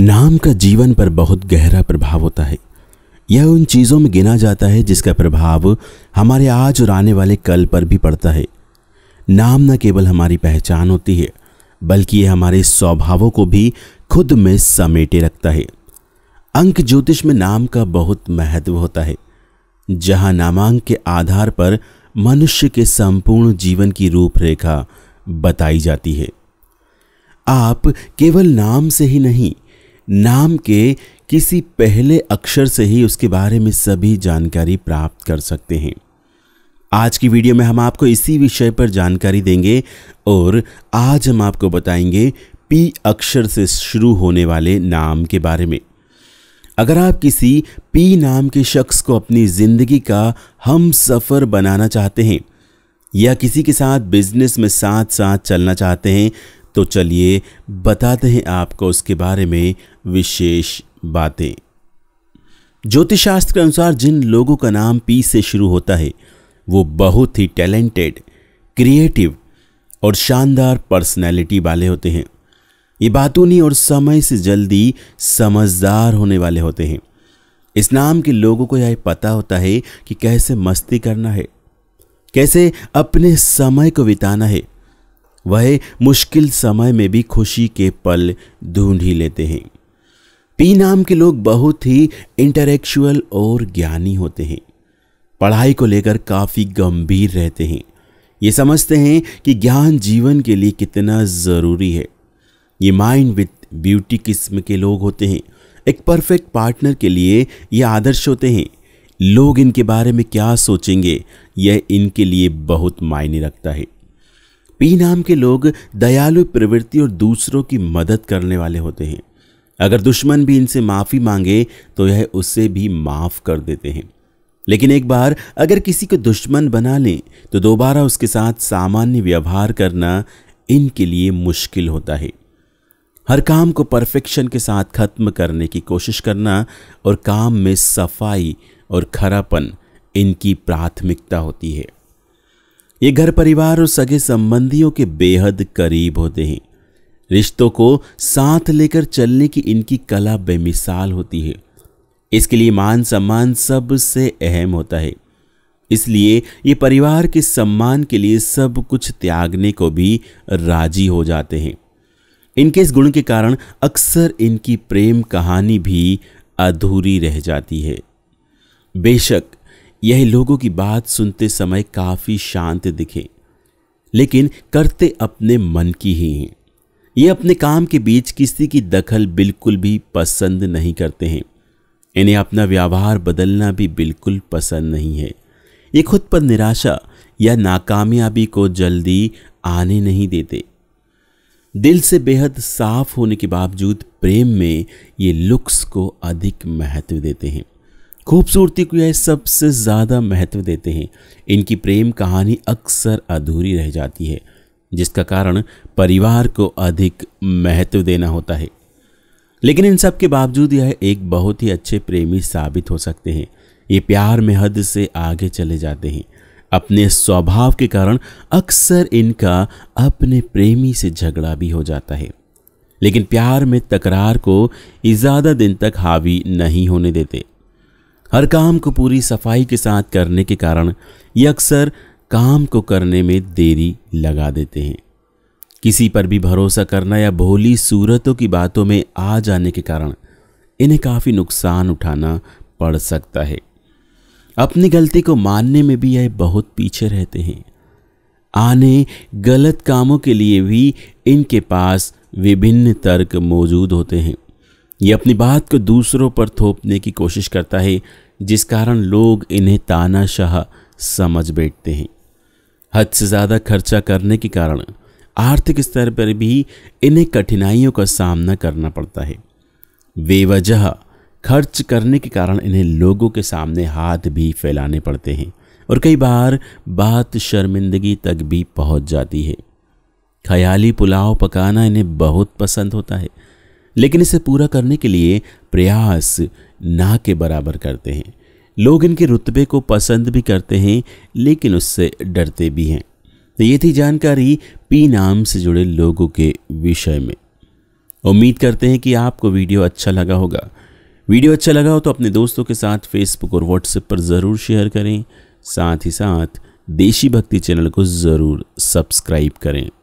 नाम का जीवन पर बहुत गहरा प्रभाव होता है यह उन चीज़ों में गिना जाता है जिसका प्रभाव हमारे आज और आने वाले कल पर भी पड़ता है नाम न केवल हमारी पहचान होती है बल्कि यह हमारे स्वभावों को भी खुद में समेटे रखता है अंक ज्योतिष में नाम का बहुत महत्व होता है जहां नामांक के आधार पर मनुष्य के संपूर्ण जीवन की रूपरेखा बताई जाती है आप केवल नाम से ही नहीं नाम के किसी पहले अक्षर से ही उसके बारे में सभी जानकारी प्राप्त कर सकते हैं आज की वीडियो में हम आपको इसी विषय पर जानकारी देंगे और आज हम आपको बताएंगे पी अक्षर से शुरू होने वाले नाम के बारे में अगर आप किसी पी नाम के शख्स को अपनी ज़िंदगी का हम सफ़र बनाना चाहते हैं या किसी के साथ बिजनेस में साथ साथ चलना चाहते हैं तो चलिए बताते हैं आपको उसके बारे में विशेष बातें ज्योतिष शास्त्र के अनुसार जिन लोगों का नाम पी से शुरू होता है वो बहुत ही टैलेंटेड क्रिएटिव और शानदार पर्सनैलिटी वाले होते हैं ये बातूनी और समय से जल्दी समझदार होने वाले होते हैं इस नाम के लोगों को यह पता होता है कि कैसे मस्ती करना है कैसे अपने समय को बिताना है वह मुश्किल समय में भी खुशी के पल ढूंढ ही लेते हैं पी नाम के लोग बहुत ही इंटरेक्चुअल और ज्ञानी होते हैं पढ़ाई को लेकर काफ़ी गंभीर रहते हैं ये समझते हैं कि ज्ञान जीवन के लिए कितना ज़रूरी है ये माइंड विथ ब्यूटी किस्म के लोग होते हैं एक परफेक्ट पार्टनर के लिए ये आदर्श होते हैं लोग इनके बारे में क्या सोचेंगे यह इनके लिए बहुत मायने रखता है पी नाम के लोग दयालु प्रवृत्ति और दूसरों की मदद करने वाले होते हैं अगर दुश्मन भी इनसे माफ़ी मांगे तो यह उससे भी माफ़ कर देते हैं लेकिन एक बार अगर किसी को दुश्मन बना लें तो दोबारा उसके साथ सामान्य व्यवहार करना इनके लिए मुश्किल होता है हर काम को परफेक्शन के साथ खत्म करने की कोशिश करना और काम में सफाई और खरापन इनकी प्राथमिकता होती है ये घर परिवार और सगे संबंधियों के बेहद करीब होते हैं रिश्तों को साथ लेकर चलने की इनकी कला बेमिसाल होती है इसके लिए मान सम्मान सबसे अहम होता है इसलिए ये परिवार के सम्मान के लिए सब कुछ त्यागने को भी राजी हो जाते हैं इनके इस गुण के कारण अक्सर इनकी प्रेम कहानी भी अधूरी रह जाती है बेशक यह लोगों की बात सुनते समय काफ़ी शांत दिखे लेकिन करते अपने मन की ही हैं ये अपने काम के बीच किसी की दखल बिल्कुल भी पसंद नहीं करते हैं इन्हें अपना व्यवहार बदलना भी बिल्कुल पसंद नहीं है ये खुद पर निराशा या नाकामयाबी को जल्दी आने नहीं देते दिल से बेहद साफ होने के बावजूद प्रेम में ये लुक्स को अधिक महत्व देते हैं खूबसूरती को यह सबसे ज़्यादा महत्व देते हैं इनकी प्रेम कहानी अक्सर अधूरी रह जाती है जिसका कारण परिवार को अधिक महत्व देना होता है लेकिन इन सब के बावजूद यह एक बहुत ही अच्छे प्रेमी साबित हो सकते हैं ये प्यार में हद से आगे चले जाते हैं अपने स्वभाव के कारण अक्सर इनका अपने प्रेमी से झगड़ा भी हो जाता है लेकिन प्यार में तकरार को ज़्यादा दिन तक हावी नहीं होने देते हर काम को पूरी सफाई के साथ करने के कारण ये अक्सर काम को करने में देरी लगा देते हैं किसी पर भी भरोसा करना या भोली सूरतों की बातों में आ जाने के कारण इन्हें काफ़ी नुकसान उठाना पड़ सकता है अपनी गलती को मानने में भी यह बहुत पीछे रहते हैं आने गलत कामों के लिए भी इनके पास विभिन्न तर्क मौजूद होते हैं ये अपनी बात को दूसरों पर थोपने की कोशिश करता है जिस कारण लोग इन्हें तानाशाह समझ बैठते हैं हद से ज़्यादा खर्चा करने के कारण आर्थिक स्तर पर भी इन्हें कठिनाइयों का सामना करना पड़ता है बेवजह खर्च करने के कारण इन्हें लोगों के सामने हाथ भी फैलाने पड़ते हैं और कई बार बात शर्मिंदगी तक भी पहुंच जाती है ख्याली पुलाव पकाना इन्हें बहुत पसंद होता है लेकिन इसे पूरा करने के लिए प्रयास ना के बराबर करते हैं लोग इनके रुतबे को पसंद भी करते हैं लेकिन उससे डरते भी हैं तो ये थी जानकारी पी नाम से जुड़े लोगों के विषय में उम्मीद करते हैं कि आपको वीडियो अच्छा लगा होगा वीडियो अच्छा लगा हो तो अपने दोस्तों के साथ फेसबुक और व्हाट्सएप पर ज़रूर शेयर करें साथ ही साथ देशी भक्ति चैनल को ज़रूर सब्सक्राइब करें